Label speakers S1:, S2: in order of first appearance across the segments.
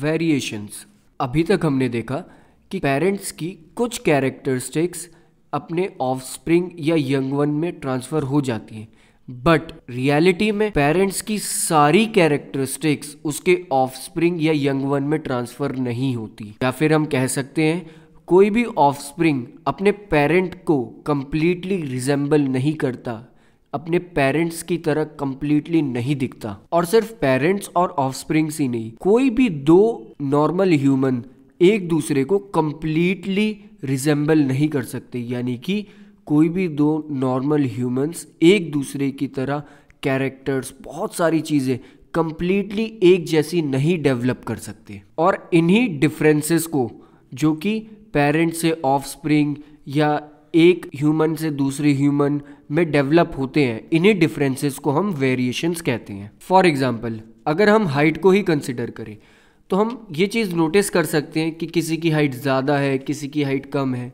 S1: variations अभी तक हमने देखा कि पेरेंट्स की कुछ कैरेक्टरिस्टिक्स अपने ऑफस्प्रिंग या यंग वन में ट्रांसफ़र हो जाती हैं बट रियलिटी में पेरेंट्स की सारी कैरेक्टरिस्टिक्स उसके ऑफस्प्रिंग या यंग वन में ट्रांसफ़र नहीं होती या फिर हम कह सकते हैं कोई भी ऑफस्प्रिंग अपने पेरेंट को कंप्लीटली रिजेंबल नहीं करता अपने पेरेंट्स की तरह कम्प्लीटली नहीं दिखता और सिर्फ पेरेंट्स और ऑफस्प्रिंग्स ही नहीं कोई भी दो नॉर्मल ह्यूमन एक दूसरे को कम्प्लीटली रिजेंबल नहीं कर सकते यानी कि कोई भी दो नॉर्मल ह्यूमंस एक दूसरे की तरह कैरेक्टर्स बहुत सारी चीज़ें कंप्लीटली एक जैसी नहीं डेवलप कर सकते और इन्हीं डिफरेंसेस को जो कि पेरेंट्स से ऑफ या एक ह्यूमन से दूसरे ह्यूमन में डेवलप होते हैं इन्हीं डिफरेंसेस को हम वेरिएशंस कहते हैं फॉर एग्जाम्पल अगर हम हाइट को ही कंसिडर करें तो हम ये चीज़ नोटिस कर सकते हैं कि किसी की हाइट ज़्यादा है किसी की हाइट कम है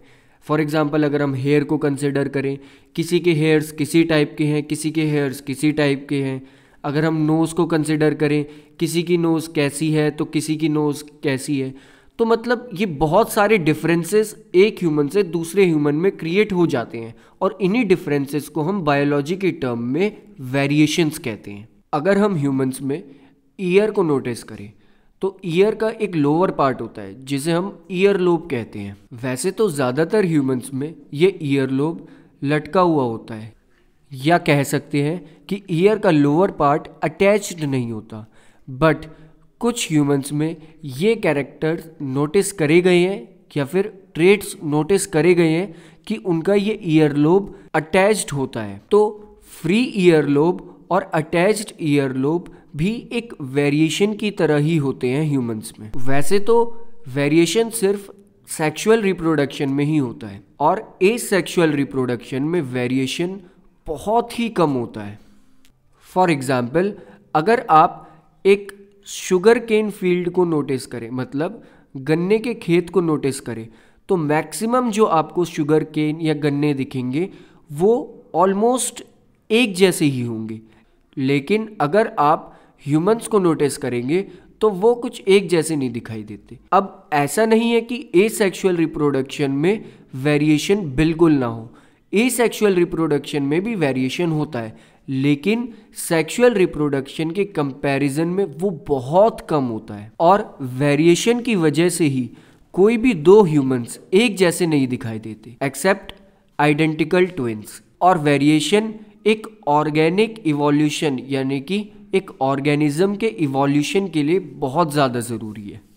S1: फॉर एग्ज़ाम्पल अगर हम हेयर को कंसिडर करें किसी के हेयर्स किसी टाइप के हैं किसी के हेयर्स किसी टाइप के हैं अगर हम नोज़ को कंसिडर करें किसी की नोज़ कैसी है तो किसी की नोज़ कैसी है तो मतलब ये बहुत सारे डिफरेंसेस एक ह्यूमन से दूसरे ह्यूमन में क्रिएट हो जाते हैं और इन्हीं डिफरेंसेस को हम बायोलॉजी के टर्म में वेरिएशंस कहते हैं अगर हम ह्यूमंस में ईयर को नोटिस करें तो ईयर का एक लोअर पार्ट होता है जिसे हम ईयर लोब कहते हैं वैसे तो ज़्यादातर ह्यूमंस में ये ईयर लोब लटका हुआ होता है या कह सकते हैं कि ईयर का लोअर पार्ट अटैच्ड नहीं होता बट कुछ ह्यूमंस में ये कैरेक्टर्स नोटिस करे गए हैं या फिर ट्रेड्स नोटिस करे गए हैं कि उनका ये ईयर लोब अटैच्ड होता है तो फ्री ईयर लोब और अटैच्ड ईयर लोब भी एक वेरिएशन की तरह ही होते हैं ह्यूमंस में वैसे तो वेरिएशन सिर्फ सेक्सुअल रिप्रोडक्शन में ही होता है और ए सेक्सुअल रिप्रोडक्शन में वेरिएशन बहुत ही कम होता है फॉर एग्ज़ाम्पल अगर आप एक शुगर केन फील्ड को नोटिस करें मतलब गन्ने के खेत को नोटिस करें तो मैक्सिमम जो आपको शुगर केन या गन्ने दिखेंगे वो ऑलमोस्ट एक जैसे ही होंगे लेकिन अगर आप ह्यूमंस को नोटिस करेंगे तो वो कुछ एक जैसे नहीं दिखाई देते अब ऐसा नहीं है कि ए सेक्शुअल रिप्रोडक्शन में वेरिएशन बिल्कुल ना हो ए सेक्शुअल रिप्रोडक्शन में भी वेरिएशन होता है लेकिन सेक्सुअल रिप्रोडक्शन के कंपैरिजन में वो बहुत कम होता है और वेरिएशन की वजह से ही कोई भी दो ह्यूमंस एक जैसे नहीं दिखाई देते एक्सेप्ट आइडेंटिकल ट्विंस और वेरिएशन एक ऑर्गेनिक इवोल्यूशन यानी कि एक ऑर्गेनिज्म के इवोल्यूशन के लिए बहुत ज़्यादा ज़रूरी है